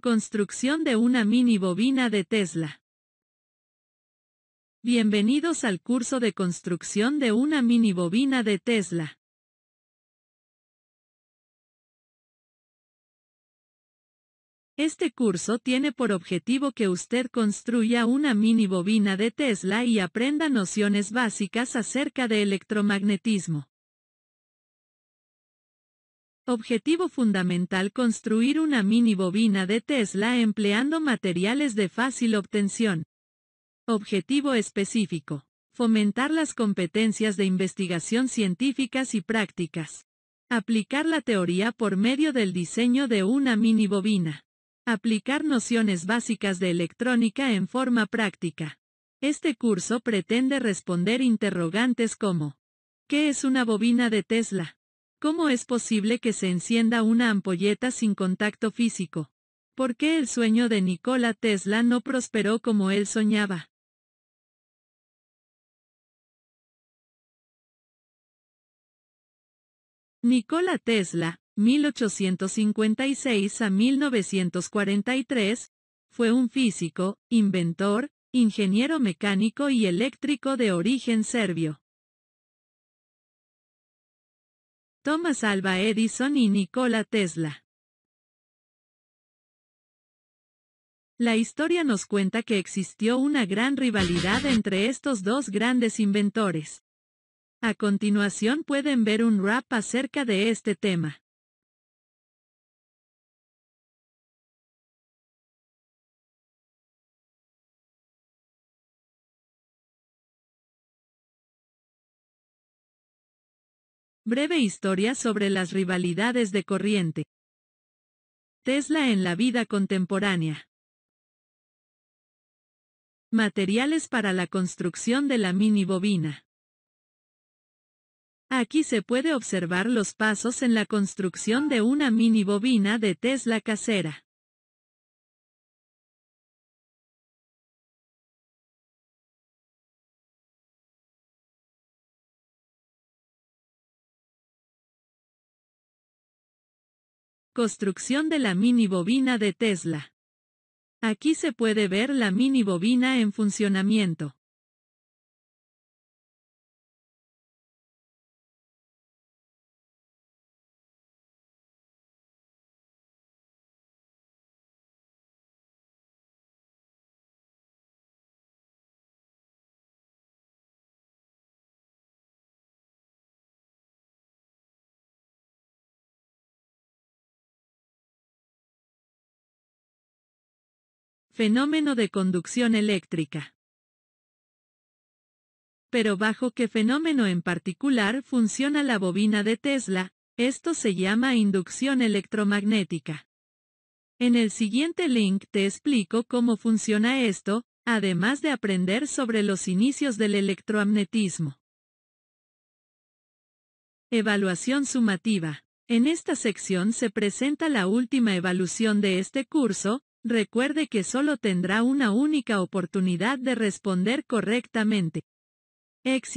Construcción de una mini bobina de Tesla. Bienvenidos al curso de construcción de una mini bobina de Tesla. Este curso tiene por objetivo que usted construya una mini bobina de Tesla y aprenda nociones básicas acerca de electromagnetismo. Objetivo fundamental construir una mini bobina de Tesla empleando materiales de fácil obtención. Objetivo específico. Fomentar las competencias de investigación científicas y prácticas. Aplicar la teoría por medio del diseño de una mini bobina. Aplicar nociones básicas de electrónica en forma práctica. Este curso pretende responder interrogantes como ¿Qué es una bobina de Tesla? ¿Cómo es posible que se encienda una ampolleta sin contacto físico? ¿Por qué el sueño de Nikola Tesla no prosperó como él soñaba? Nikola Tesla, 1856 a 1943, fue un físico, inventor, ingeniero mecánico y eléctrico de origen serbio. Thomas Alva Edison y Nikola Tesla. La historia nos cuenta que existió una gran rivalidad entre estos dos grandes inventores. A continuación pueden ver un rap acerca de este tema. Breve historia sobre las rivalidades de corriente. Tesla en la vida contemporánea. Materiales para la construcción de la mini bobina. Aquí se puede observar los pasos en la construcción de una mini bobina de Tesla casera. Construcción de la mini bobina de Tesla. Aquí se puede ver la mini bobina en funcionamiento. Fenómeno de conducción eléctrica. Pero bajo qué fenómeno en particular funciona la bobina de Tesla, esto se llama inducción electromagnética. En el siguiente link te explico cómo funciona esto, además de aprender sobre los inicios del electromagnetismo. Evaluación sumativa. En esta sección se presenta la última evaluación de este curso, Recuerde que solo tendrá una única oportunidad de responder correctamente. Éxito.